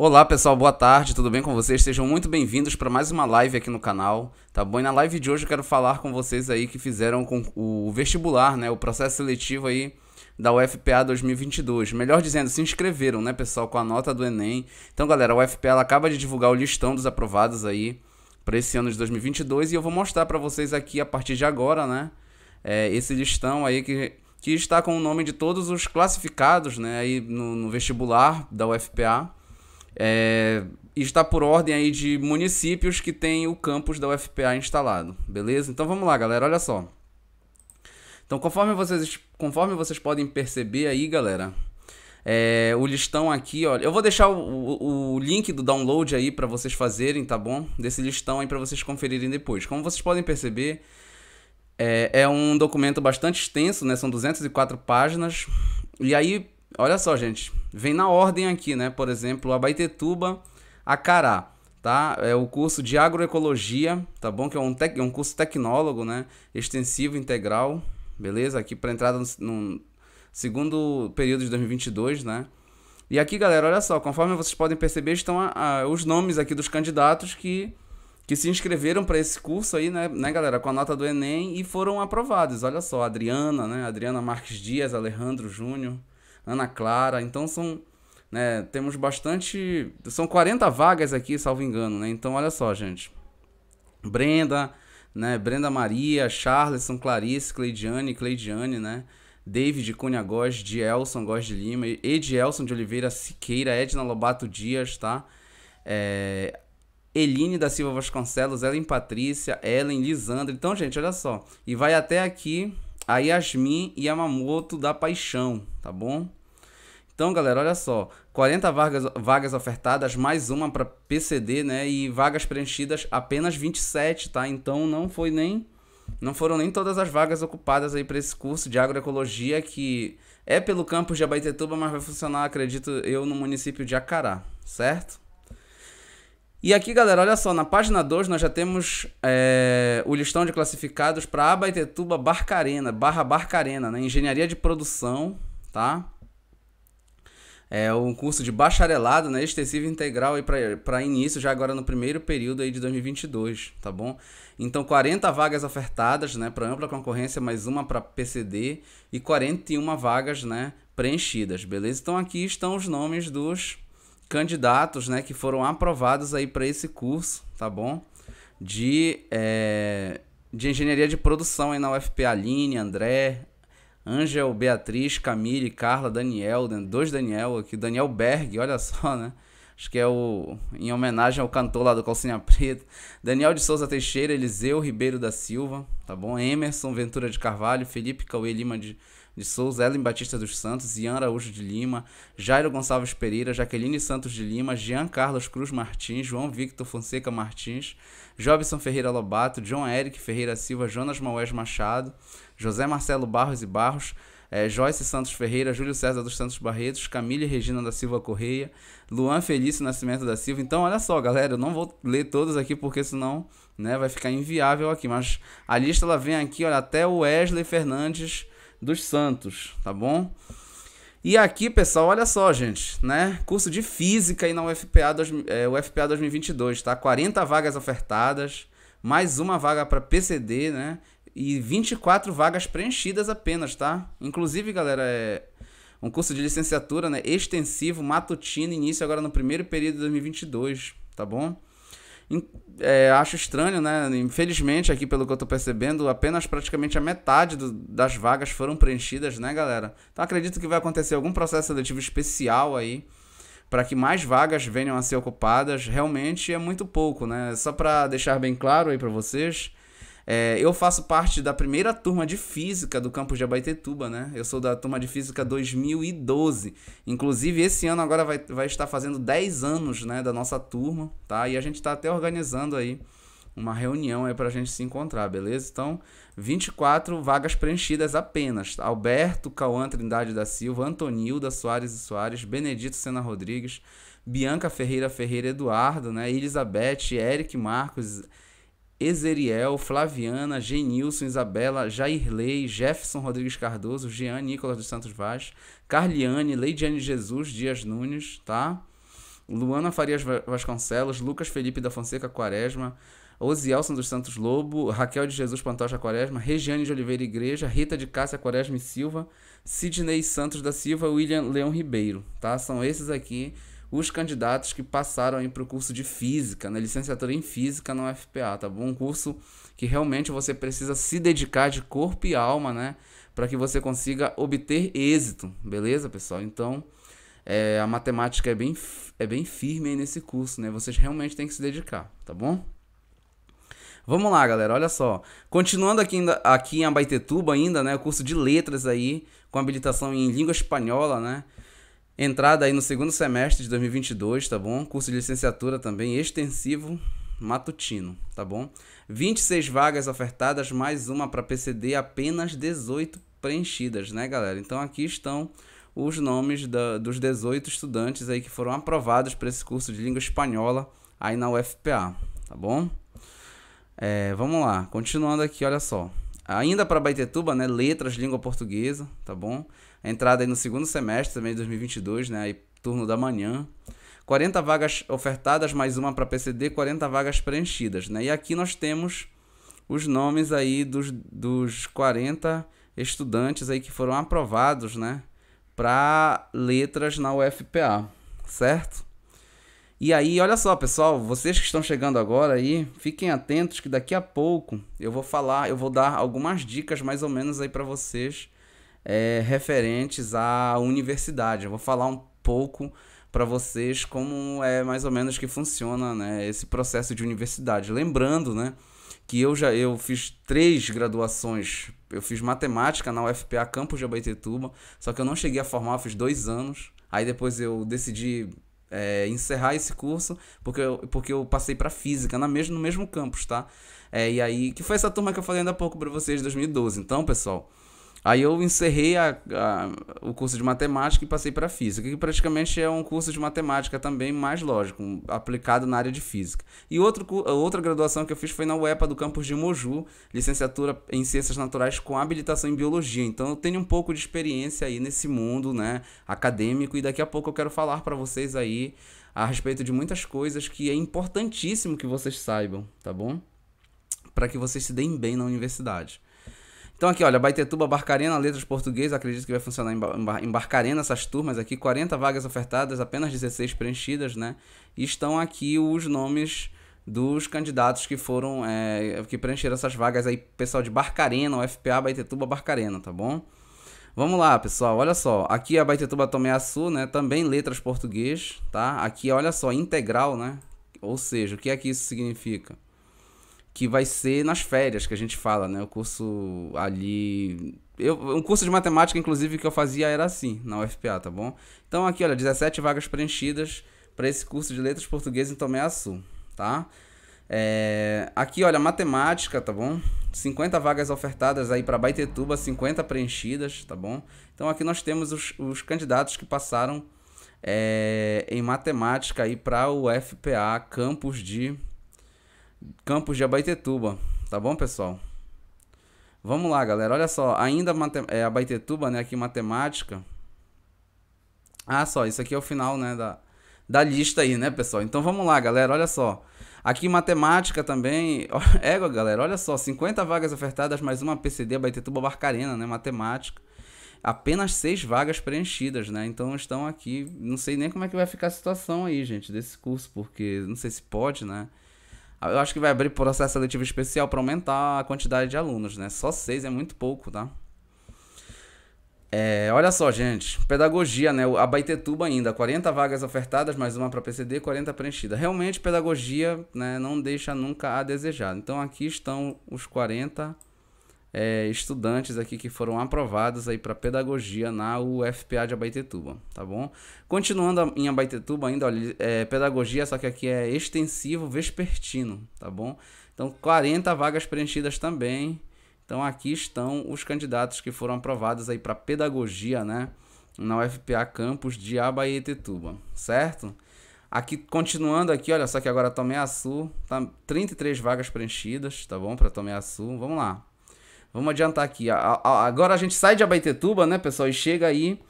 Olá pessoal, boa tarde, tudo bem com vocês? Sejam muito bem-vindos para mais uma live aqui no canal, tá bom? E na live de hoje eu quero falar com vocês aí que fizeram com o vestibular, né? O processo seletivo aí da UFPA 2022. Melhor dizendo, se inscreveram, né, pessoal, com a nota do Enem. Então, galera, a UFPA ela acaba de divulgar o listão dos aprovados aí para esse ano de 2022 e eu vou mostrar para vocês aqui a partir de agora, né? É, esse listão aí que, que está com o nome de todos os classificados, né, aí no, no vestibular da UFPA é, está por ordem aí de municípios que tem o campus da UFPA instalado, beleza? Então vamos lá, galera, olha só. Então, conforme vocês, conforme vocês podem perceber aí, galera, é, o listão aqui, olha, eu vou deixar o, o, o link do download aí para vocês fazerem, tá bom? Desse listão aí para vocês conferirem depois. Como vocês podem perceber, é, é um documento bastante extenso, né? São 204 páginas. E aí, Olha só, gente. Vem na ordem aqui, né? Por exemplo, a a Cará, tá? É o curso de agroecologia, tá bom? Que é um, tec... É um curso tecnólogo, né? Extensivo integral, beleza? Aqui para entrada no segundo período de 2022, né? E aqui, galera, olha só, conforme vocês podem perceber, estão a, a, os nomes aqui dos candidatos que, que se inscreveram para esse curso aí, né, né, galera, com a nota do Enem e foram aprovados. Olha só, Adriana, né, Adriana Marques Dias, Alejandro Júnior, Ana Clara. Então são. Né, temos bastante. São 40 vagas aqui, salvo engano, né? Então olha só, gente. Brenda, né? Brenda Maria, Charleson, Clarice, Cleidiane, Cleidiane, né? David Cunha Góes, Dielson Góes de Lima, Edielson de Oliveira Siqueira, Edna Lobato Dias, tá? É, Eline da Silva Vasconcelos, Ellen Patrícia, Ellen Lisandra. Então, gente, olha só. E vai até aqui a Yasmin Yamamoto da Paixão, tá bom? Então, galera, olha só, 40 vagas, vagas ofertadas, mais uma para PCD, né? E vagas preenchidas apenas 27, tá? Então não foi nem não foram nem todas as vagas ocupadas aí para esse curso de agroecologia que é pelo campus de Abaetetuba, mas vai funcionar, acredito eu, no município de Acará, certo? E aqui, galera, olha só, na página 2 nós já temos é, o listão de classificados para Abaetetuba Barcarena, barra Barcarena, né? Engenharia de Produção, tá? É um curso de bacharelado, né? Extensivo integral aí para início, já agora no primeiro período aí de 2022, tá bom? Então, 40 vagas ofertadas, né? Para ampla concorrência, mais uma para PCD e 41 vagas, né? Preenchidas, beleza? Então, aqui estão os nomes dos candidatos né, que foram aprovados aí para esse curso, tá bom? De, é, de engenharia de produção aí na UFP, Aline, André, Ângel, Beatriz, Camille, Carla, Daniel, dois Daniel aqui, Daniel Berg, olha só, né? Acho que é o em homenagem ao cantor lá do Calcinha Preta. Daniel de Souza Teixeira, Eliseu Ribeiro da Silva, tá bom? Emerson Ventura de Carvalho, Felipe Cauê Lima de de Souza, Ellen Batista dos Santos, Ian Araújo de Lima, Jairo Gonçalves Pereira, Jaqueline Santos de Lima, Jean Carlos Cruz Martins, João Victor Fonseca Martins, Jobson Ferreira Lobato, John Eric Ferreira Silva, Jonas Maués Machado, José Marcelo Barros e Barros, é, Joyce Santos Ferreira, Júlio César dos Santos Barretos, Camille Regina da Silva Correia, Luan Felício Nascimento da Silva. Então, olha só, galera, eu não vou ler todos aqui porque senão né, vai ficar inviável aqui. Mas a lista ela vem aqui, olha, até o Wesley Fernandes dos Santos, tá bom? E aqui, pessoal, olha só, gente, né? Curso de Física aí na UFPA, dois, é, UFPA 2022, tá? 40 vagas ofertadas, mais uma vaga para PCD, né? E 24 vagas preenchidas apenas, tá? Inclusive, galera, é um curso de licenciatura, né? Extensivo, matutino, início agora no primeiro período de 2022, tá bom? É, acho estranho, né? Infelizmente, aqui pelo que eu tô percebendo, apenas praticamente a metade do, das vagas foram preenchidas, né, galera? Então acredito que vai acontecer algum processo seletivo especial aí para que mais vagas venham a ser ocupadas. Realmente é muito pouco, né? Só para deixar bem claro aí para vocês, é, eu faço parte da primeira turma de física do campus de Abaetetuba, né? Eu sou da turma de física 2012. Inclusive, esse ano agora vai, vai estar fazendo 10 anos, né, da nossa turma, tá? E a gente está até organizando aí uma reunião aí a gente se encontrar, beleza? Então, 24 vagas preenchidas apenas. Alberto Cauã Trindade da Silva, Antonilda Soares e Soares, Benedito Sena Rodrigues, Bianca Ferreira Ferreira Eduardo, né? Elizabeth, Eric Marcos, Ezeriel, Flaviana, Genilson, Isabela, Jairley, Jefferson Rodrigues Cardoso, Jean Nicolas dos Santos Vaz, Carliane, Leidiane Jesus Dias Nunes, tá? Luana Farias Vasconcelos, Lucas Felipe da Fonseca Quaresma, Osielson dos Santos Lobo, Raquel de Jesus Pantocha Quaresma, Regiane de Oliveira Igreja, Rita de Cássia Quaresma e Silva, Sidney Santos da Silva, William Leão Ribeiro, tá? São esses aqui os candidatos que passaram aí para o curso de Física, na né? licenciatura em Física no FPA tá bom? Um curso que realmente você precisa se dedicar de corpo e alma, né? Para que você consiga obter êxito, beleza, pessoal? Então, é, a matemática é bem, é bem firme aí nesse curso, né? Vocês realmente têm que se dedicar, tá bom? Vamos lá, galera, olha só. Continuando aqui, aqui em Abaitetuba ainda, né? O curso de letras aí, com habilitação em língua espanhola, né? Entrada aí no segundo semestre de 2022, tá bom? Curso de licenciatura também extensivo matutino, tá bom? 26 vagas ofertadas, mais uma para PCD, apenas 18 preenchidas, né, galera? Então aqui estão os nomes da, dos 18 estudantes aí que foram aprovados para esse curso de língua espanhola aí na UFPA, tá bom? É, vamos lá, continuando aqui, olha só. Ainda para Baitetuba, né? Letras, língua portuguesa, tá bom? A entrada aí no segundo semestre também de 2022, né? Aí, turno da manhã. 40 vagas ofertadas, mais uma para PCD, 40 vagas preenchidas, né? E aqui nós temos os nomes aí dos, dos 40 estudantes aí que foram aprovados, né? Para letras na UFPA, certo? E aí, olha só, pessoal, vocês que estão chegando agora aí, fiquem atentos que daqui a pouco eu vou falar, eu vou dar algumas dicas mais ou menos aí para vocês é, referentes à universidade. Eu vou falar um pouco para vocês como é mais ou menos que funciona né, esse processo de universidade. Lembrando, né? que eu já eu fiz três graduações. Eu fiz matemática na UFPA Campus de Abaetetuba, só que eu não cheguei a formar, fiz dois anos. Aí depois eu decidi é, encerrar esse curso porque eu, porque eu passei para física na mesmo, no mesmo campus, tá? É, e aí que foi essa turma que eu falei ainda há pouco para vocês, 2012. Então, pessoal, Aí eu encerrei a, a, o curso de matemática e passei para física, que praticamente é um curso de matemática também mais lógico, um, aplicado na área de física. E outro, outra graduação que eu fiz foi na UEPA do campus de Moju, licenciatura em ciências naturais com habilitação em biologia. Então eu tenho um pouco de experiência aí nesse mundo, né, acadêmico e daqui a pouco eu quero falar para vocês aí a respeito de muitas coisas que é importantíssimo que vocês saibam, tá bom? Para que vocês se deem bem na universidade. Então aqui, olha, Baitetuba, Barcarena, Letras Português, acredito que vai funcionar em, Bar em Barcarena essas turmas aqui, 40 vagas ofertadas, apenas 16 preenchidas, né? E estão aqui os nomes dos candidatos que foram, é, que preencheram essas vagas aí, pessoal de Barcarena, UFPA, Baitetuba, Barcarena, tá bom? Vamos lá, pessoal, olha só. Aqui é a Baitetuba Tomé Açu, né? Também letras português, tá? Aqui, olha só, integral, né? Ou seja, o que é que isso significa? que vai ser nas férias que a gente fala, né? O curso ali. Eu, um curso de matemática, inclusive, que eu fazia era assim, na UFPA, tá bom? Então aqui, olha, 17 vagas preenchidas para esse curso de letras português em Tomé Açu, tá? É, aqui, olha, matemática, tá bom? 50 vagas ofertadas aí para Baitetuba, 50 preenchidas, tá bom? Então aqui nós temos os, os candidatos que passaram é, em matemática aí para o UFPA, campus de Campos de Abaitetuba, tá bom, pessoal? Vamos lá, galera. Olha só, ainda é, Abaitetuba, né? Aqui matemática. Ah, só, isso aqui é o final, né? Da, da lista aí, né, pessoal? Então vamos lá, galera. Olha só. Aqui matemática também. Ego, galera. Olha só, 50 vagas ofertadas, mais uma PCD Abaitetuba Barcarena, né? Matemática. Apenas seis vagas preenchidas, né? Então estão aqui. Não sei nem como é que vai ficar a situação aí, gente, desse curso, porque não sei se pode, né? Eu acho que vai abrir processo seletivo especial para aumentar a quantidade de alunos, né? Só seis é muito pouco, tá? É, olha só, gente. Pedagogia, né? A Baitetuba ainda. 40 vagas ofertadas, mais uma para PCD, 40 preenchida. Realmente, pedagogia né, não deixa nunca a desejar. Então, aqui estão os 40 é, estudantes aqui que foram aprovados aí para pedagogia na UFPA de Abaitetuba, tá bom? Continuando em Abaitetuba ainda, olha, é, pedagogia, só que aqui é extensivo vespertino, tá bom? Então 40 vagas preenchidas também. Então aqui estão os candidatos que foram aprovados aí para pedagogia, né, na UFPA campus de Abaetetuba, certo? Aqui, continuando aqui, olha só que agora Tomé Açu, tá 33 vagas preenchidas, tá bom? Para Tomé Açu, vamos lá. Vamos adiantar aqui. A, a, agora a gente sai de Abaetetuba, né, pessoal? E chega aí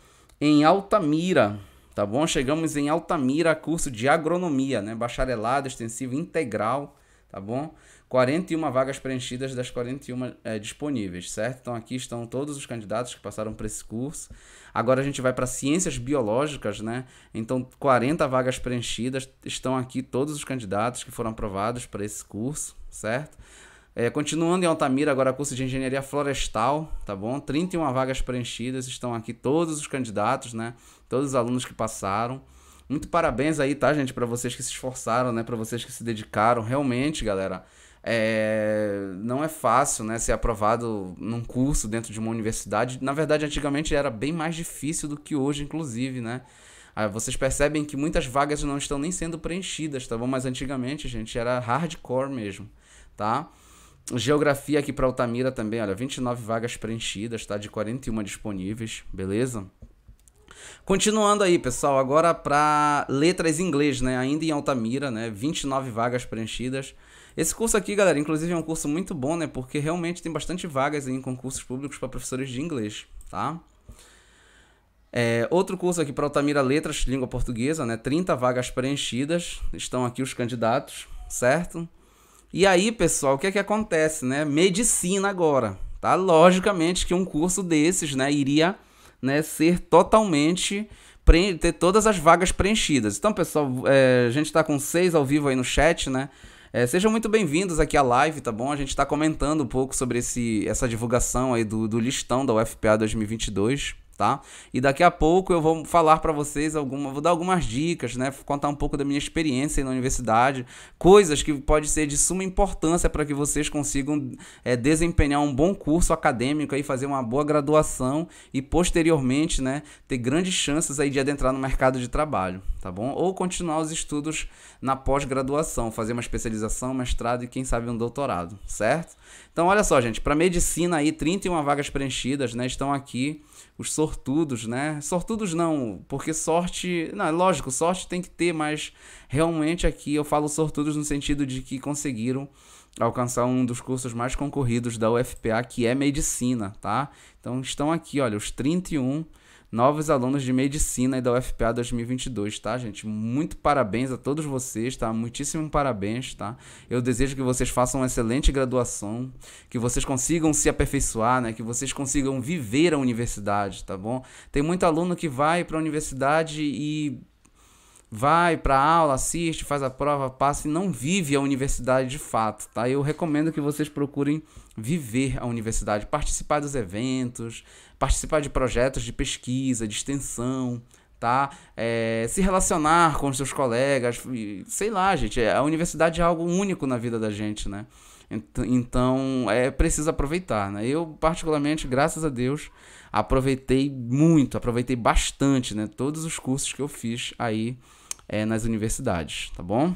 em Altamira, tá bom? Chegamos em Altamira, curso de agronomia, né? Bacharelado extensivo integral, tá bom? 41 vagas preenchidas das 41 é, eh, disponíveis, certo? Então aqui estão todos os candidatos que passaram por esse curso. Agora a gente vai para ciências biológicas, né? Então 40 vagas preenchidas, estão aqui todos os candidatos que foram aprovados para esse curso, certo? É, continuando em Altamira, agora curso de Engenharia Florestal, tá bom? 31 vagas preenchidas, estão aqui todos os candidatos, né? Todos os alunos que passaram. Muito parabéns aí, tá, gente, para vocês que se esforçaram, né? Para vocês que se dedicaram. Realmente, galera, é... não é fácil, né? Ser aprovado num curso dentro de uma universidade. Na verdade, antigamente era bem mais difícil do que hoje, inclusive, né? Ah, vocês percebem que muitas vagas não estão nem sendo preenchidas, tá bom? Mas antigamente, gente, era hardcore mesmo, tá? Geografia aqui para Altamira também, olha, 29 vagas preenchidas, tá? De 41 disponíveis, beleza? Continuando aí, pessoal, agora para letras em inglês, né? Ainda em Altamira, né? 29 vagas preenchidas. Esse curso aqui, galera, inclusive é um curso muito bom, né? Porque realmente tem bastante vagas em concursos públicos para professores de inglês, tá? É, outro curso aqui para Altamira Letras, língua portuguesa, né? 30 vagas preenchidas, estão aqui os candidatos, certo? E aí, pessoal, o que é que acontece, né? Medicina agora, tá? Logicamente que um curso desses, né, iria, né, ser totalmente ter todas as vagas preenchidas. Então, pessoal, é, a gente está com seis ao vivo aí no chat, né? É, sejam muito bem-vindos aqui à live, tá bom? A gente está comentando um pouco sobre esse, essa divulgação aí do, do listão da UFPA 2022 tá? E daqui a pouco eu vou falar para vocês alguma, vou dar algumas dicas, né? Contar um pouco da minha experiência na universidade, coisas que pode ser de suma importância para que vocês consigam é, desempenhar um bom curso acadêmico aí, fazer uma boa graduação e posteriormente, né, ter grandes chances aí de adentrar no mercado de trabalho, tá bom? Ou continuar os estudos na pós-graduação, fazer uma especialização, mestrado e quem sabe um doutorado, certo? Então olha só, gente, para medicina aí 31 vagas preenchidas, né, estão aqui os sortudos, né? Sortudos não, porque sorte. Não, é lógico, sorte tem que ter, mas realmente aqui eu falo sortudos no sentido de que conseguiram alcançar um dos cursos mais concorridos da UFPA, que é medicina, tá? Então estão aqui, olha, os 31 novos alunos de medicina e da UFPA 2022, tá, gente? Muito parabéns a todos vocês, tá? Muitíssimo parabéns, tá? Eu desejo que vocês façam uma excelente graduação, que vocês consigam se aperfeiçoar, né? Que vocês consigam viver a universidade, tá bom? Tem muito aluno que vai para a universidade e vai para aula, assiste, faz a prova, passa e não vive a universidade de fato, tá? Eu recomendo que vocês procurem viver a universidade, participar dos eventos, participar de projetos de pesquisa, de extensão, tá? É, se relacionar com os seus colegas, sei lá, gente, a universidade é algo único na vida da gente, né? Então, é preciso aproveitar, né? Eu, particularmente, graças a Deus, aproveitei muito, aproveitei bastante, né? Todos os cursos que eu fiz aí é, nas universidades, tá bom?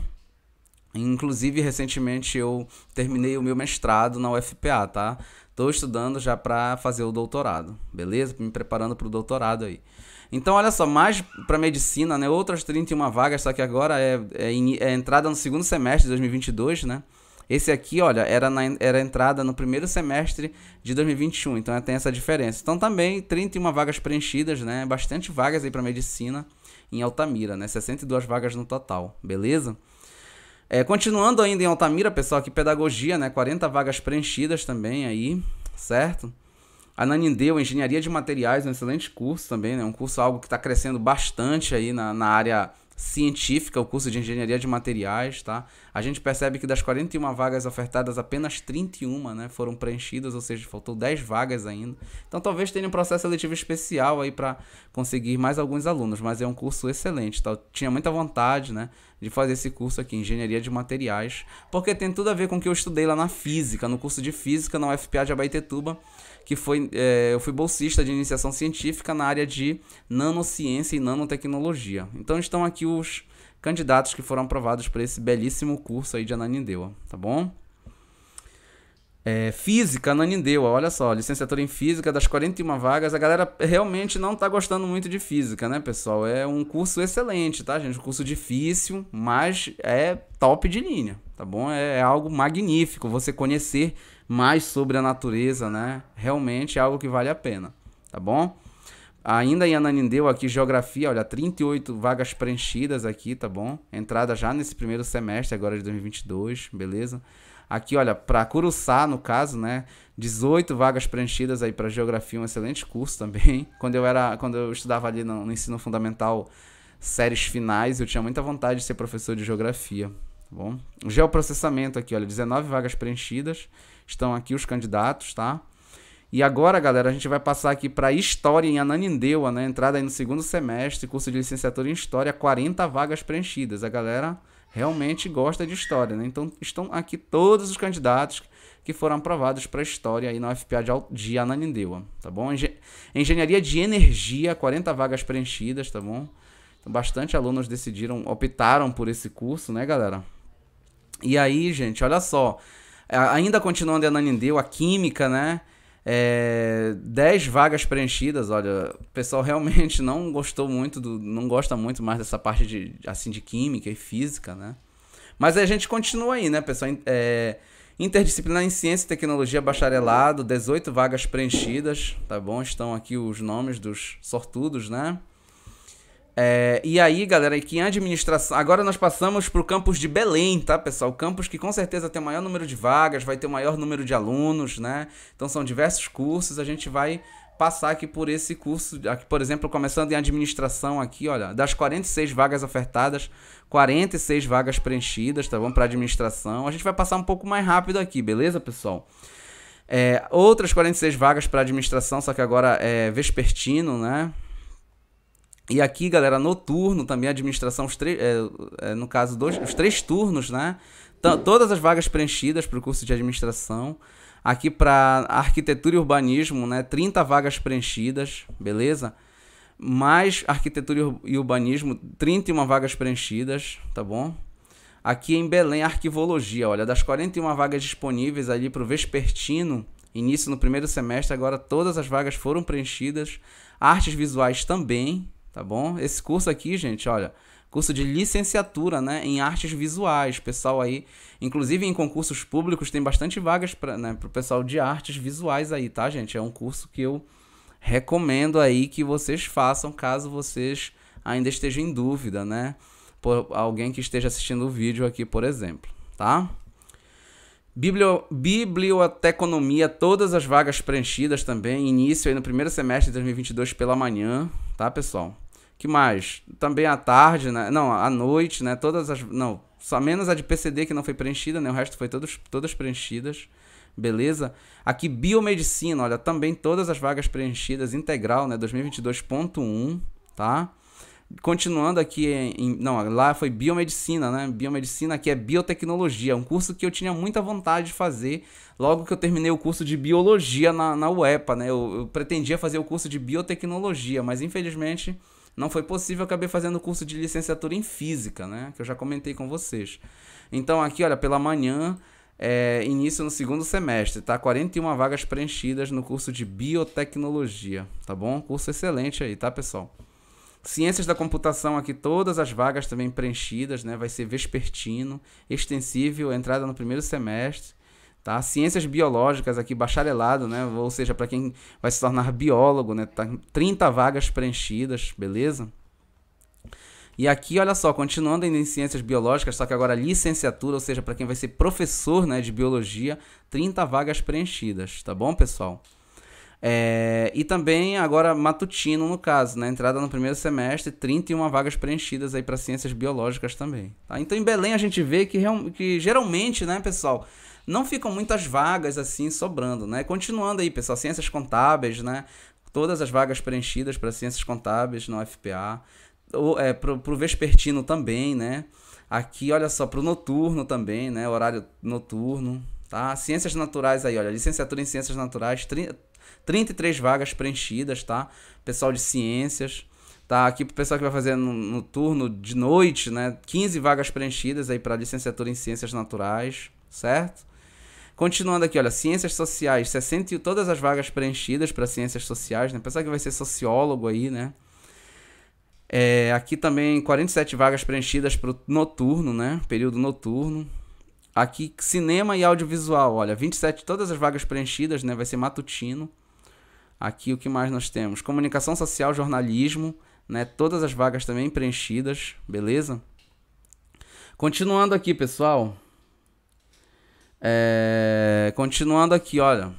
Inclusive, recentemente eu terminei o meu mestrado na UFPA, tá? Tô estudando já para fazer o doutorado, beleza? Me preparando para o doutorado aí. Então, olha só, mais para medicina, né? Outras 31 vagas, só que agora é, é, é entrada no segundo semestre de 2022, né? Esse aqui, olha, era, na, era entrada no primeiro semestre de 2021, então é, tem essa diferença. Então, também 31 vagas preenchidas, né? Bastante vagas aí para medicina em Altamira, né? 62 vagas no total, beleza? É, continuando ainda em Altamira, pessoal, aqui pedagogia, né? 40 vagas preenchidas também aí, certo? A Nanindeu, Engenharia de Materiais, um excelente curso também, né? Um curso algo que está crescendo bastante aí na, na área científica, o curso de engenharia de materiais, tá? A gente percebe que das 41 vagas ofertadas, apenas 31, né, foram preenchidas, ou seja, faltou 10 vagas ainda. Então talvez tenha um processo seletivo especial aí para conseguir mais alguns alunos, mas é um curso excelente, tá? Eu tinha muita vontade, né, de fazer esse curso aqui, engenharia de materiais, porque tem tudo a ver com o que eu estudei lá na física, no curso de física na UFPA de Abaetetuba que foi é, eu fui bolsista de iniciação científica na área de nanociência e nanotecnologia. Então estão aqui os candidatos que foram aprovados para esse belíssimo curso aí de Ananindeua, tá bom? É, física, Ananindeua, olha só, licenciatura em Física das 41 vagas. A galera realmente não tá gostando muito de Física, né, pessoal? É um curso excelente, tá, gente? Um curso difícil, mas é top de linha, tá bom? É, é algo magnífico você conhecer mais sobre a natureza, né? Realmente é algo que vale a pena, tá bom? Ainda em Ananindeu, aqui geografia, olha, 38 vagas preenchidas aqui, tá bom? Entrada já nesse primeiro semestre agora de 2022, beleza? Aqui, olha, para Curuçá, no caso, né? 18 vagas preenchidas aí para geografia, um excelente curso também. Quando eu era, quando eu estudava ali no, no, ensino fundamental, séries finais, eu tinha muita vontade de ser professor de geografia, tá bom? Geoprocessamento aqui, olha, 19 vagas preenchidas. Estão aqui os candidatos, tá? E agora, galera, a gente vai passar aqui para História em Ananindeua, né? Entrada aí no segundo semestre, curso de licenciatura em História, 40 vagas preenchidas. A galera realmente gosta de História, né? Então estão aqui todos os candidatos que foram aprovados para História aí na UFPA de Ananindeua, tá bom? Engenharia de Energia, 40 vagas preenchidas, tá bom? Então, bastante alunos decidiram, optaram por esse curso, né, galera? E aí, gente, olha só. É, ainda continuando a Ananindeu, a química, né? É, 10 vagas preenchidas, olha, o pessoal realmente não gostou muito, do, não gosta muito mais dessa parte de, assim, de química e física, né? Mas a gente continua aí, né, pessoal? É, interdisciplinar em Ciência e Tecnologia Bacharelado, 18 vagas preenchidas, tá bom? Estão aqui os nomes dos sortudos, né? É, e aí, galera, que em administração. Agora nós passamos para o campus de Belém, tá, pessoal? campus que com certeza tem o maior número de vagas, vai ter o maior número de alunos, né? Então são diversos cursos. A gente vai passar aqui por esse curso, aqui, por exemplo, começando em administração aqui, olha, das 46 vagas ofertadas, 46 vagas preenchidas, tá bom? Para administração. A gente vai passar um pouco mais rápido aqui, beleza, pessoal? É, outras 46 vagas para administração, só que agora é vespertino, né? E aqui, galera, noturno também, administração, os três, é, é, no caso, dois, os três turnos, né? T todas as vagas preenchidas para o curso de administração. Aqui para arquitetura e urbanismo, né? 30 vagas preenchidas, beleza? Mais arquitetura e urbanismo, 31 vagas preenchidas, tá bom? Aqui em Belém, arquivologia, olha, das 41 vagas disponíveis ali para o Vespertino, início no primeiro semestre, agora todas as vagas foram preenchidas. Artes visuais também, tá bom? Esse curso aqui, gente, olha, curso de licenciatura, né, em artes visuais, pessoal aí, inclusive em concursos públicos tem bastante vagas para né, o pessoal de artes visuais aí, tá, gente? É um curso que eu recomendo aí que vocês façam caso vocês ainda estejam em dúvida, né? Por alguém que esteja assistindo o vídeo aqui, por exemplo, tá? Biblio, biblioteconomia, todas as vagas preenchidas também. Início aí no primeiro semestre de 2022 pela manhã, tá, pessoal? Que mais? Também à tarde, né? Não, à noite, né? Todas as. Não, só menos a de PCD que não foi preenchida, né? O resto foi todos, todas preenchidas. Beleza? Aqui, biomedicina, olha, também todas as vagas preenchidas, integral, né? 2022.1, tá? continuando aqui em, não, lá foi biomedicina, né? Biomedicina aqui é biotecnologia, é um curso que eu tinha muita vontade de fazer logo que eu terminei o curso de biologia na, na UEPA, né? Eu, eu pretendia fazer o curso de biotecnologia, mas infelizmente não foi possível, acabei fazendo o curso de licenciatura em física, né? Que eu já comentei com vocês. Então aqui, olha, pela manhã é, início no segundo semestre, tá? 41 vagas preenchidas no curso de biotecnologia, tá bom? Curso excelente aí, tá, pessoal? Ciências da computação aqui, todas as vagas também preenchidas, né? Vai ser vespertino, extensível, entrada no primeiro semestre. Tá? Ciências biológicas aqui, bacharelado, né? Ou seja, para quem vai se tornar biólogo, né? Tá 30 vagas preenchidas, beleza? E aqui, olha só, continuando ainda em ciências biológicas, só que agora licenciatura, ou seja, para quem vai ser professor né, de biologia, 30 vagas preenchidas, tá bom, pessoal? É, e também agora matutino no caso, né? Entrada no primeiro semestre, 31 vagas preenchidas aí para ciências biológicas também. Tá? Então em Belém a gente vê que, que geralmente, né, pessoal, não ficam muitas vagas assim sobrando, né? Continuando aí, pessoal, ciências contábeis, né? Todas as vagas preenchidas para ciências contábeis no FPA. Ou, é, pro, pro vespertino também, né? Aqui, olha só, pro noturno também, né? Horário noturno, tá? Ciências naturais aí, olha, licenciatura em ciências naturais, 30 33 vagas preenchidas, tá? Pessoal de ciências, tá? Aqui pro pessoal que vai fazer no, no turno de noite, né? 15 vagas preenchidas aí para licenciatura em ciências naturais, certo? Continuando aqui, olha, ciências sociais, 60 todas as vagas preenchidas para ciências sociais, né? Pessoal que vai ser sociólogo aí, né? É, aqui também 47 vagas preenchidas para o noturno, né? Período noturno. Aqui cinema e audiovisual, olha, 27 todas as vagas preenchidas, né? Vai ser matutino. Aqui o que mais nós temos? Comunicação social, jornalismo, né? Todas as vagas também preenchidas, beleza? Continuando aqui, pessoal. É... Continuando aqui, olha.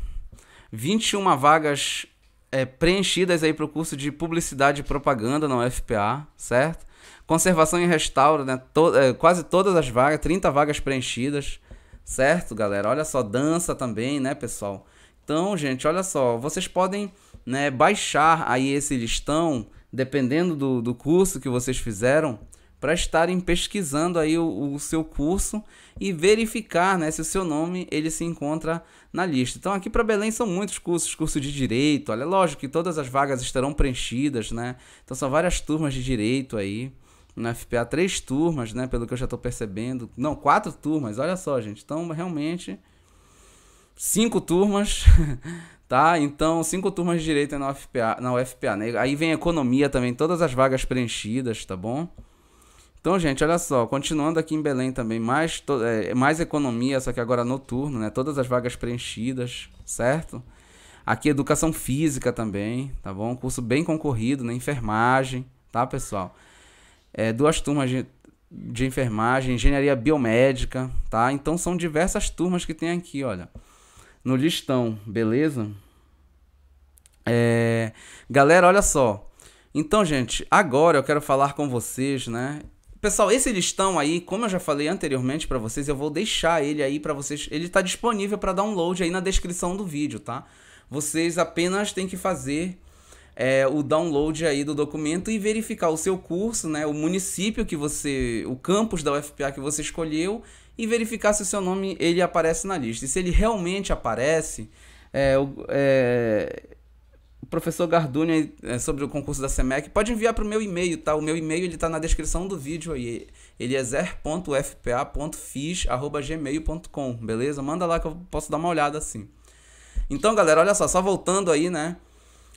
21 vagas é, preenchidas aí para o curso de Publicidade e Propaganda na UFPA, certo? Conservação e restauro, né? To é, quase todas as vagas, 30 vagas preenchidas, certo, galera? Olha só, dança também, né, pessoal? Então, gente, olha só, vocês podem né, baixar aí esse listão, dependendo do, do curso que vocês fizeram, para estarem pesquisando aí o, o, seu curso e verificar né, se o seu nome ele se encontra na lista. Então aqui para Belém são muitos cursos, curso de direito, olha, lógico que todas as vagas estarão preenchidas, né? Então são várias turmas de direito aí. Na FPA, três turmas, né? Pelo que eu já estou percebendo. Não, quatro turmas, olha só, gente. Então, realmente, cinco turmas, tá? Então, cinco turmas de direito na UFPA, na UFPA, né? Aí vem economia também, todas as vagas preenchidas, tá bom? Então, gente, olha só, continuando aqui em Belém também, mais, é, mais economia, só que agora noturno, né? Todas as vagas preenchidas, certo? Aqui educação física também, tá bom? Curso bem concorrido, né? Enfermagem, tá, pessoal? É, duas turmas de, de enfermagem, engenharia biomédica, tá? Então são diversas turmas que tem aqui, olha no listão, beleza? É... Galera, olha só. Então, gente, agora eu quero falar com vocês, né? Pessoal, esse listão aí, como eu já falei anteriormente para vocês, eu vou deixar ele aí para vocês. Ele tá disponível para download aí na descrição do vídeo, tá? Vocês apenas têm que fazer é, o download aí do documento e verificar o seu curso, né? O município que você, o campus da UFPA que você escolheu e verificar se o seu nome ele aparece na lista. E se ele realmente aparece, é, é, o professor Garduni é, sobre o concurso da SEMEC pode enviar para o meu e-mail, tá? O meu e-mail ele está na descrição do vídeo aí. Ele é zer.fpa.fis@gmail.com, beleza? Manda lá que eu posso dar uma olhada assim. Então, galera, olha só, só voltando aí, né?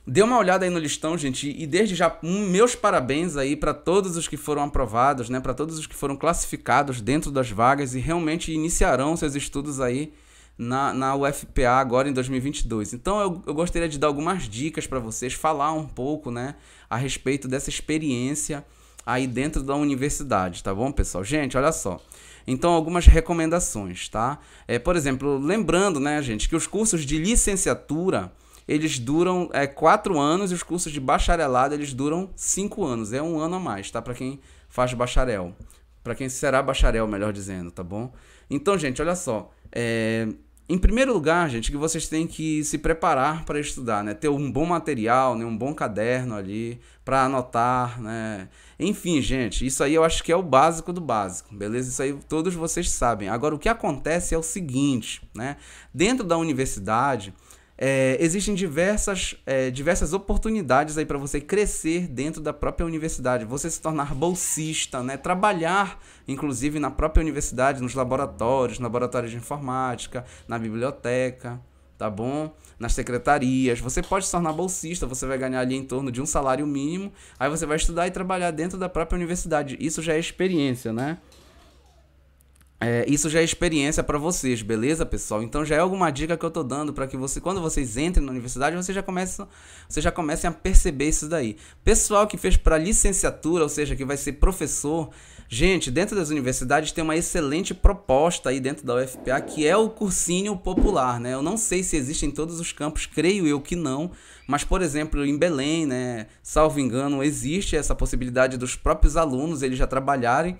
Dê uma olhada aí no listão, gente, e desde já hum, meus parabéns aí para todos os que foram aprovados, né, para todos os que foram classificados dentro das vagas e realmente iniciarão seus estudos aí na, na UFPA agora em 2022. Então eu, eu gostaria de dar algumas dicas para vocês, falar um pouco, né, a respeito dessa experiência aí dentro da universidade, tá bom, pessoal? Gente, olha só. Então, algumas recomendações, tá? É, por exemplo, lembrando, né, gente, que os cursos de licenciatura eles duram é, quatro anos e os cursos de bacharelado eles duram cinco anos. É um ano a mais, tá? Para quem faz bacharel. Para quem será bacharel, melhor dizendo, tá bom? Então, gente, olha só. É... Em primeiro lugar, gente, que vocês têm que se preparar para estudar, né? Ter um bom material, né? um bom caderno ali para anotar, né? Enfim, gente, isso aí eu acho que é o básico do básico, beleza? Isso aí todos vocês sabem. Agora, o que acontece é o seguinte, né? Dentro da universidade, é, existem diversas, é, diversas oportunidades aí para você crescer dentro da própria universidade, você se tornar bolsista, né? trabalhar inclusive na própria universidade, nos laboratórios, laboratórios laboratório de informática, na biblioteca, tá bom? Nas secretarias. Você pode se tornar bolsista, você vai ganhar ali em torno de um salário mínimo, aí você vai estudar e trabalhar dentro da própria universidade. Isso já é experiência, né? É, isso já é experiência para vocês, beleza, pessoal? Então já é alguma dica que eu tô dando para que você, quando vocês entrem na universidade, vocês já comecem, vocês já comecem a perceber isso daí. Pessoal que fez para licenciatura, ou seja, que vai ser professor, gente, dentro das universidades tem uma excelente proposta aí dentro da UFPA, que é o cursinho popular, né? Eu não sei se existe em todos os campos, creio eu que não, mas por exemplo, em Belém, né, salvo engano, existe essa possibilidade dos próprios alunos eles já trabalharem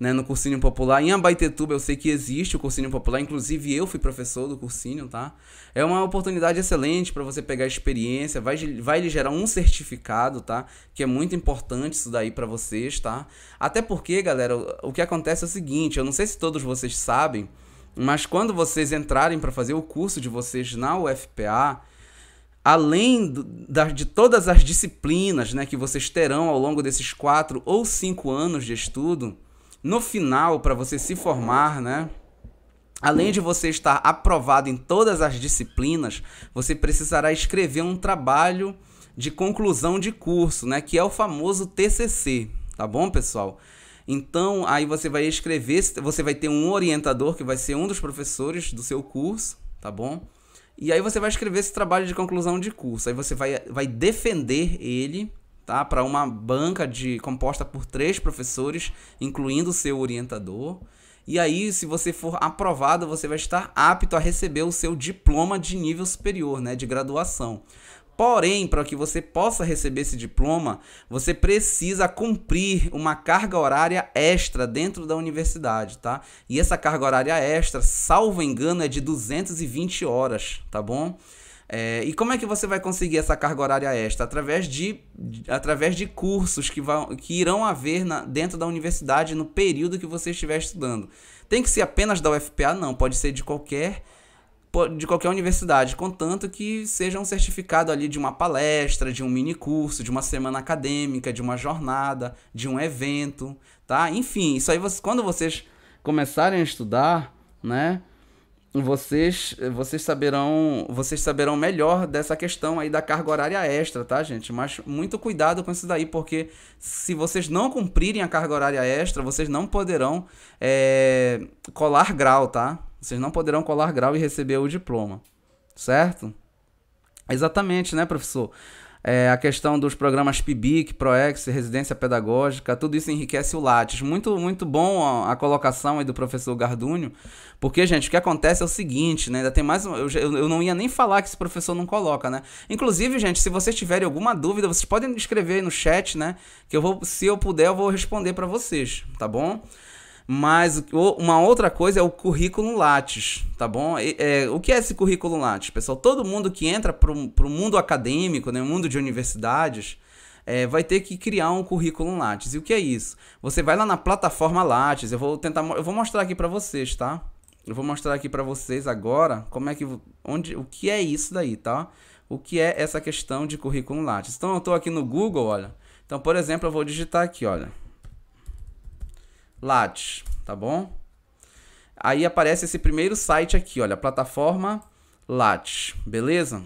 né, no cursinho popular. Em Abaitetuba eu sei que existe o cursinho popular, inclusive eu fui professor do cursinho, tá? É uma oportunidade excelente para você pegar experiência, vai, vai lhe gerar um certificado, tá? Que é muito importante isso daí para vocês, tá? Até porque, galera, o, o que acontece é o seguinte, eu não sei se todos vocês sabem, mas quando vocês entrarem para fazer o curso de vocês na UFPA, além do, da, de todas as disciplinas né, que vocês terão ao longo desses quatro ou cinco anos de estudo, no final, para você se formar, né? Além de você estar aprovado em todas as disciplinas, você precisará escrever um trabalho de conclusão de curso, né, que é o famoso TCC, tá bom, pessoal? Então, aí você vai escrever, você vai ter um orientador que vai ser um dos professores do seu curso, tá bom? E aí você vai escrever esse trabalho de conclusão de curso. Aí você vai, vai defender ele tá? Para uma banca de composta por três professores, incluindo o seu orientador. E aí, se você for aprovado, você vai estar apto a receber o seu diploma de nível superior, né, de graduação. Porém, para que você possa receber esse diploma, você precisa cumprir uma carga horária extra dentro da universidade, tá? E essa carga horária extra, salvo engano, é de 220 horas, tá bom? É, e como é que você vai conseguir essa carga horária extra? Através de, de através de cursos que, vão, que irão haver na, dentro da universidade no período que você estiver estudando. Tem que ser apenas da UFPA? Não, pode ser de qualquer de qualquer universidade, contanto que seja um certificado ali de uma palestra, de um mini curso, de uma semana acadêmica, de uma jornada, de um evento, tá? Enfim, isso aí você, quando vocês começarem a estudar, né? vocês, vocês saberão, vocês saberão melhor dessa questão aí da carga horária extra, tá, gente? Mas muito cuidado com isso daí, porque se vocês não cumprirem a carga horária extra, vocês não poderão é, colar grau, tá? Vocês não poderão colar grau e receber o diploma, certo? Exatamente, né, professor? É, a questão dos programas PIBIC, PROEX, Residência Pedagógica, tudo isso enriquece o Lattes. Muito, muito bom a, a colocação aí do professor Gardúnio, porque, gente, o que acontece é o seguinte, né? Ainda tem mais. Um, eu, eu não ia nem falar que esse professor não coloca, né? Inclusive, gente, se vocês tiverem alguma dúvida, vocês podem escrever aí no chat, né? Que eu vou, se eu puder, eu vou responder para vocês, tá bom? Mas uma outra coisa é o currículo Lattes, tá bom? E, é, o que é esse currículo Lattes, pessoal? Todo mundo que entra para o mundo acadêmico, né, mundo de universidades, é, vai ter que criar um currículo Lattes. E o que é isso? Você vai lá na plataforma Lattes, eu vou tentar, eu vou mostrar aqui para vocês, tá? Eu vou mostrar aqui para vocês agora como é que, onde, o que é isso daí, tá? O que é essa questão de currículo Lattes? Então eu estou aqui no Google, olha. Então, por exemplo, eu vou digitar aqui, olha. Lattes, tá bom? Aí aparece esse primeiro site aqui, olha, plataforma Lattes, beleza?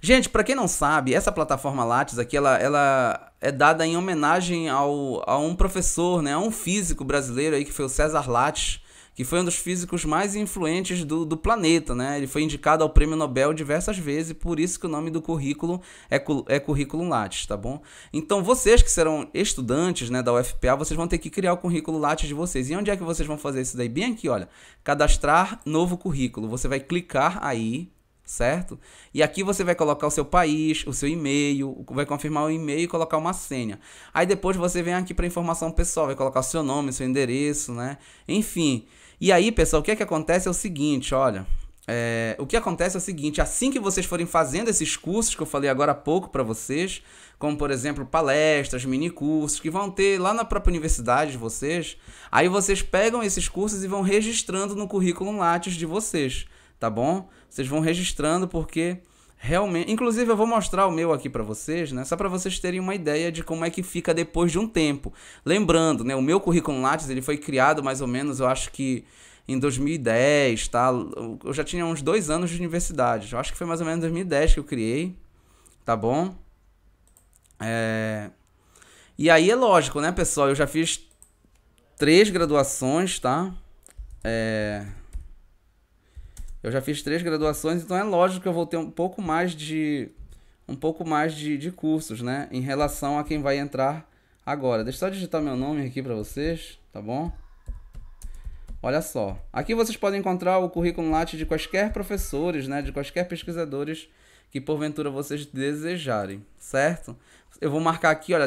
Gente, para quem não sabe, essa plataforma Lattes aqui, ela, ela é dada em homenagem ao, a um professor, né, a um físico brasileiro aí que foi o César Lattes, que foi um dos físicos mais influentes do, do planeta, né? Ele foi indicado ao prêmio Nobel diversas vezes, por isso que o nome do currículo é, é Currículo Lattes, tá bom? Então, vocês que serão estudantes né, da UFPA, vocês vão ter que criar o currículo Lattes de vocês. E onde é que vocês vão fazer isso daí? Bem aqui, olha, cadastrar novo currículo. Você vai clicar aí, certo? E aqui você vai colocar o seu país, o seu e-mail, vai confirmar o e-mail e colocar uma senha. Aí depois você vem aqui para informação pessoal, vai colocar o seu nome, seu endereço, né? Enfim, e aí, pessoal, o que é que acontece é o seguinte, olha. É, o que acontece é o seguinte: assim que vocês forem fazendo esses cursos que eu falei agora há pouco para vocês, como por exemplo palestras, mini cursos que vão ter lá na própria universidade de vocês, aí vocês pegam esses cursos e vão registrando no currículo Lattes de vocês, tá bom? Vocês vão registrando porque realmente. Inclusive, eu vou mostrar o meu aqui para vocês, né? Só para vocês terem uma ideia de como é que fica depois de um tempo. Lembrando, né? O meu currículo Lattes ele foi criado mais ou menos, eu acho que em 2010, tá? Eu já tinha uns dois anos de universidade. Eu acho que foi mais ou menos 2010 que eu criei, tá bom? É... E aí é lógico, né, pessoal? Eu já fiz três graduações, tá? É... Eu já fiz três graduações, então é lógico que eu vou ter um pouco mais de um pouco mais de, de cursos, né, em relação a quem vai entrar agora. Deixa eu só digitar meu nome aqui para vocês, tá bom? Olha só. Aqui vocês podem encontrar o currículo Latte de quaisquer professores, né, de quaisquer pesquisadores que porventura vocês desejarem, certo? Eu vou marcar aqui, olha,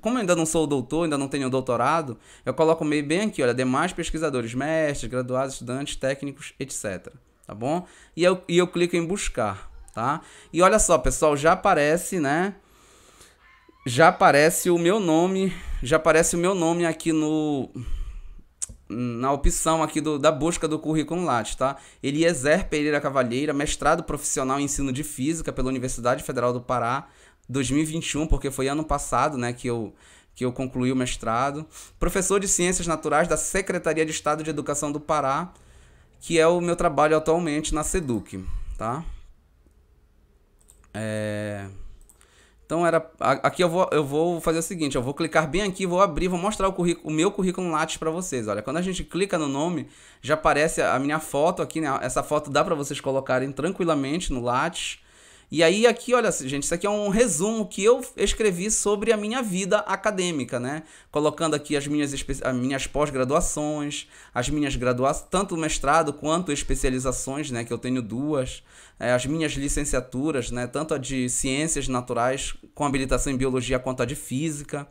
como eu ainda não sou doutor, ainda não tenho doutorado, eu coloco meio bem aqui, olha, demais pesquisadores, mestres, graduados, estudantes, técnicos, etc tá bom? E eu, e eu clico em buscar, tá? E olha só, pessoal, já aparece, né? Já aparece o meu nome, já aparece o meu nome aqui no na opção aqui do, da busca do currículo Lattes, tá? Eliezer Pereira Cavalheira, mestrado profissional em ensino de física pela Universidade Federal do Pará, 2021, porque foi ano passado, né, que eu que eu concluí o mestrado. Professor de Ciências Naturais da Secretaria de Estado de Educação do Pará, que é o meu trabalho atualmente na Seduc, tá? É... Então era aqui eu vou, eu vou fazer o seguinte, eu vou clicar bem aqui, vou abrir, vou mostrar o, currículo, o meu currículo Lattes para vocês. Olha, quando a gente clica no nome, já aparece a minha foto aqui, né? Essa foto dá para vocês colocarem tranquilamente no Lattes. E aí aqui, olha, gente, isso aqui é um resumo que eu escrevi sobre a minha vida acadêmica, né? Colocando aqui as minhas, as minhas pós-graduações, as minhas graduações, tanto mestrado quanto especializações, né? Que eu tenho duas, é, as minhas licenciaturas, né? Tanto a de ciências naturais, com habilitação em biologia, quanto a de física.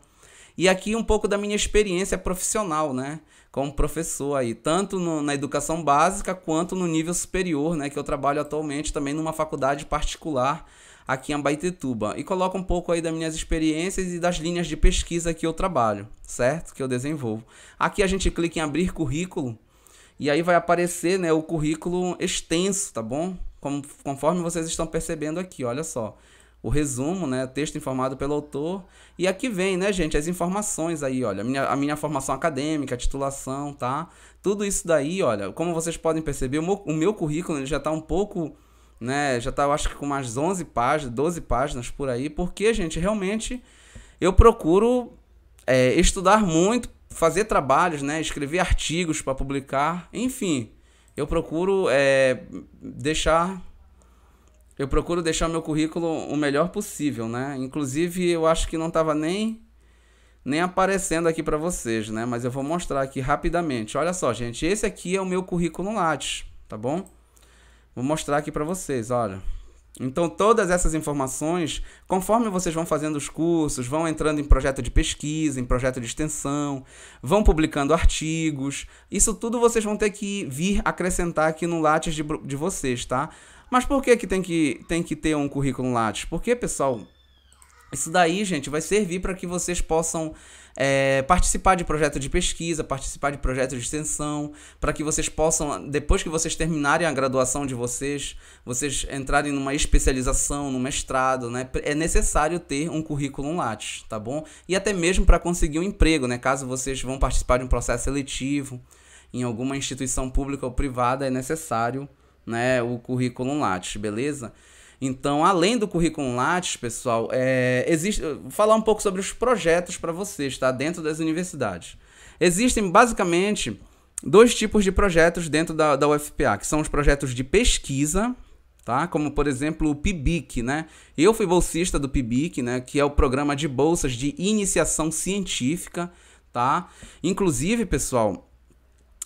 E aqui um pouco da minha experiência profissional, né? como professor aí, tanto no, na educação básica quanto no nível superior, né, que eu trabalho atualmente também numa faculdade particular aqui em Abaitetuba. E coloco um pouco aí das minhas experiências e das linhas de pesquisa que eu trabalho, certo? Que eu desenvolvo. Aqui a gente clica em abrir currículo e aí vai aparecer, né, o currículo extenso, tá bom? Como, conforme vocês estão percebendo aqui, olha só o resumo, né, texto informado pelo autor. E aqui vem, né, gente, as informações aí, olha, a minha, a minha formação acadêmica, a titulação, tá? Tudo isso daí, olha, como vocês podem perceber, o meu, o meu currículo já está um pouco, né, já está, eu acho que com umas 11 páginas, 12 páginas por aí, porque, gente, realmente eu procuro é, estudar muito, fazer trabalhos, né, escrever artigos para publicar, enfim, eu procuro é, deixar eu procuro deixar meu currículo o melhor possível, né? Inclusive, eu acho que não estava nem nem aparecendo aqui para vocês, né? Mas eu vou mostrar aqui rapidamente. Olha só, gente, esse aqui é o meu currículo Lattes, tá bom? Vou mostrar aqui para vocês, olha. Então, todas essas informações, conforme vocês vão fazendo os cursos, vão entrando em projeto de pesquisa, em projeto de extensão, vão publicando artigos, isso tudo vocês vão ter que vir acrescentar aqui no Lattes de, de vocês, tá? Mas por que, que, tem, que tem que ter um currículo Lattes? Porque, pessoal, isso daí, gente, vai servir para que vocês possam é, participar de projetos de pesquisa, participar de projetos de extensão, para que vocês possam, depois que vocês terminarem a graduação de vocês, vocês entrarem numa especialização, no mestrado, né? É necessário ter um currículo Lattes, tá bom? E até mesmo para conseguir um emprego, né? Caso vocês vão participar de um processo seletivo em alguma instituição pública ou privada, é necessário né, o currículo Lattes, beleza? Então, além do currículo Lattes, pessoal, é, existe vou falar um pouco sobre os projetos para vocês, tá? Dentro das universidades. Existem basicamente dois tipos de projetos dentro da, da UFPA, que são os projetos de pesquisa, tá? Como por exemplo o PIBIC, né? Eu fui bolsista do PIBIC, né? Que é o programa de bolsas de iniciação científica, tá? Inclusive, pessoal,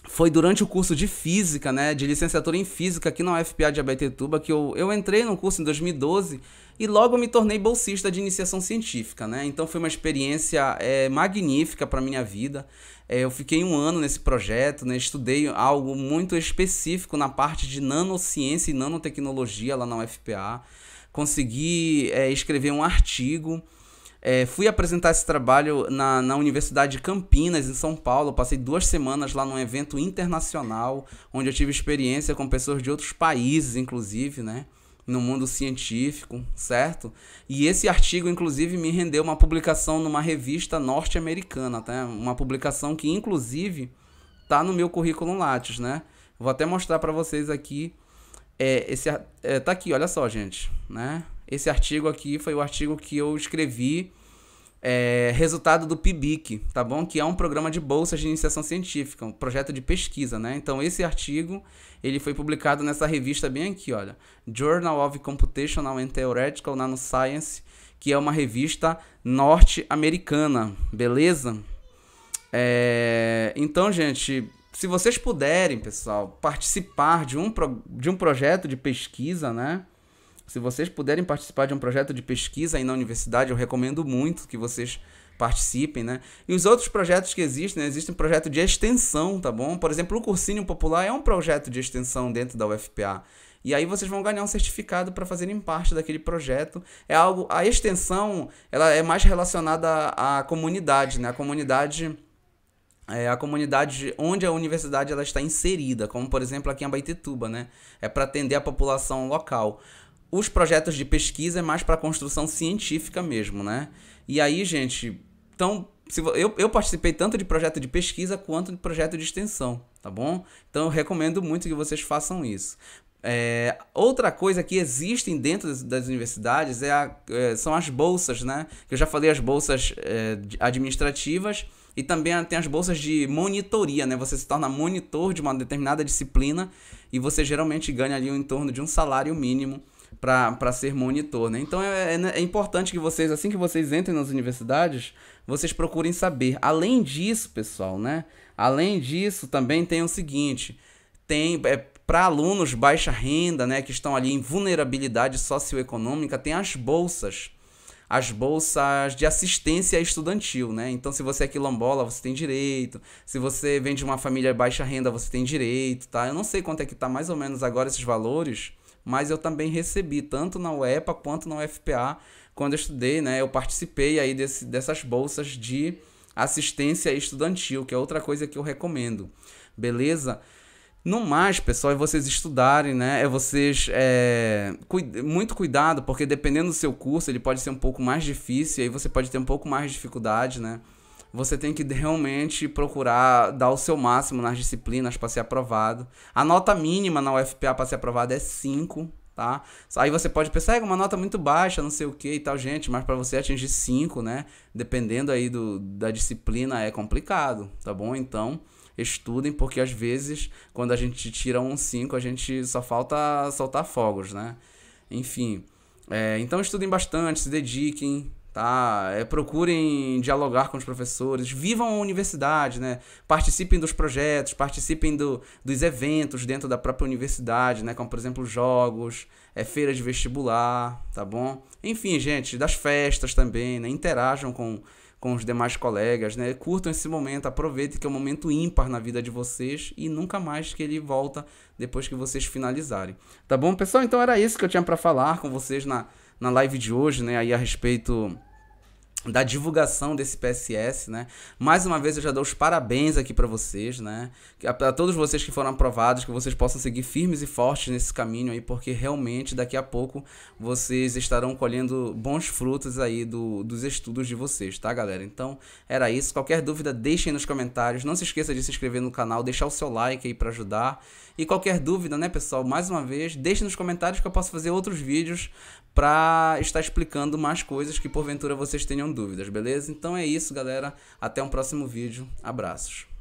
foi durante o curso de física, né, de licenciatura em física aqui na UFPA de Abetetuba, que eu, eu entrei no curso em 2012 e logo me tornei bolsista de iniciação científica, né? Então foi uma experiência é, magnífica para minha vida. É, eu fiquei um ano nesse projeto, né? Estudei algo muito específico na parte de nanociência e nanotecnologia lá na UFPA. Consegui é, escrever um artigo é, fui apresentar esse trabalho na, na Universidade de Campinas, em São Paulo. Passei duas semanas lá num evento internacional, onde eu tive experiência com pessoas de outros países, inclusive, né? No mundo científico, certo? E esse artigo, inclusive, me rendeu uma publicação numa revista norte-americana, tá? Uma publicação que, inclusive, tá no meu currículo Lattes, né? Vou até mostrar para vocês aqui. É, esse, é, tá aqui, olha só, gente, né? Esse artigo aqui foi o artigo que eu escrevi, é, resultado do PIBIC, tá bom? Que é um programa de bolsas de iniciação científica, um projeto de pesquisa, né? Então esse artigo, ele foi publicado nessa revista bem aqui, olha, Journal of Computational and Theoretical Nanoscience, que é uma revista norte-americana, beleza? É, então, gente, se vocês puderem, pessoal, participar de um, pro, de um projeto de pesquisa, né? Se vocês puderem participar de um projeto de pesquisa aí na universidade, eu recomendo muito que vocês participem, né? E os outros projetos que existem, né? existem projeto de extensão, tá bom? Por exemplo, o cursinho popular é um projeto de extensão dentro da UFPA. E aí vocês vão ganhar um certificado para fazerem parte daquele projeto. É algo a extensão, ela é mais relacionada à, à comunidade, né? A comunidade é a comunidade onde a universidade ela está inserida, como por exemplo aqui em Abaitetuba, né? É para atender a população local os projetos de pesquisa é mais para construção científica mesmo, né? E aí, gente, então, se, eu, eu participei tanto de projeto de pesquisa quanto de projeto de extensão, tá bom? Então, eu recomendo muito que vocês façam isso. É, outra coisa que existem dentro das, das universidades é a, é, são as bolsas, né? Eu já falei as bolsas é, administrativas e também tem as bolsas de monitoria, né? Você se torna monitor de uma determinada disciplina e você geralmente ganha ali em torno de um salário mínimo para ser monitor, né? Então é, é, é, importante que vocês, assim que vocês entrem nas universidades, vocês procurem saber. Além disso, pessoal, né? Além disso, também tem o seguinte: tem é, para alunos baixa renda, né, que estão ali em vulnerabilidade socioeconômica, tem as bolsas. As bolsas de assistência estudantil, né? Então, se você é quilombola, você tem direito. Se você vem de uma família baixa renda, você tem direito, tá? Eu não sei quanto é que tá mais ou menos agora esses valores mas eu também recebi, tanto na UEPA quanto na UFPA, quando eu estudei, né? Eu participei aí desse, dessas bolsas de assistência estudantil, que é outra coisa que eu recomendo, beleza? No mais, pessoal, é vocês estudarem, né? É vocês. É, muito cuidado, porque dependendo do seu curso, ele pode ser um pouco mais difícil, e aí você pode ter um pouco mais de dificuldade, né? Você tem que realmente procurar dar o seu máximo nas disciplinas para ser aprovado. A nota mínima na UFPA para ser aprovado é 5, tá? Aí você pode pensar, é uma nota muito baixa, não sei o que e tal, gente, mas para você atingir 5, né? Dependendo aí do, da disciplina, é complicado, tá bom? Então, estudem, porque às vezes, quando a gente tira um 5, a gente só falta soltar fogos, né? Enfim, é, então estudem bastante, se dediquem, tá? É, procurem dialogar com os professores, vivam a universidade, né? Participem dos projetos, participem do, dos eventos dentro da própria universidade, né? Como, por exemplo, jogos, é, feiras de vestibular, tá bom? Enfim, gente, das festas também, né? Interajam com, com os demais colegas, né? Curtam esse momento, aproveitem que é um momento ímpar na vida de vocês e nunca mais que ele volta depois que vocês finalizarem. Tá bom, pessoal? Então era isso que eu tinha para falar com vocês na na live de hoje, né, aí a respeito da divulgação desse PSS, né? Mais uma vez eu já dou os parabéns aqui para vocês, né? A, a, todos vocês que foram aprovados, que vocês possam seguir firmes e fortes nesse caminho aí, porque realmente daqui a pouco vocês estarão colhendo bons frutos aí do, dos estudos de vocês, tá, galera? Então era isso. Qualquer dúvida deixem nos comentários. Não se esqueça de se inscrever no canal, deixar o seu like aí para ajudar. E qualquer dúvida, né, pessoal? Mais uma vez, deixem nos comentários que eu posso fazer outros vídeos para estar explicando mais coisas que porventura vocês tenham dúvidas, beleza? Então é isso, galera. Até um próximo vídeo. Abraços.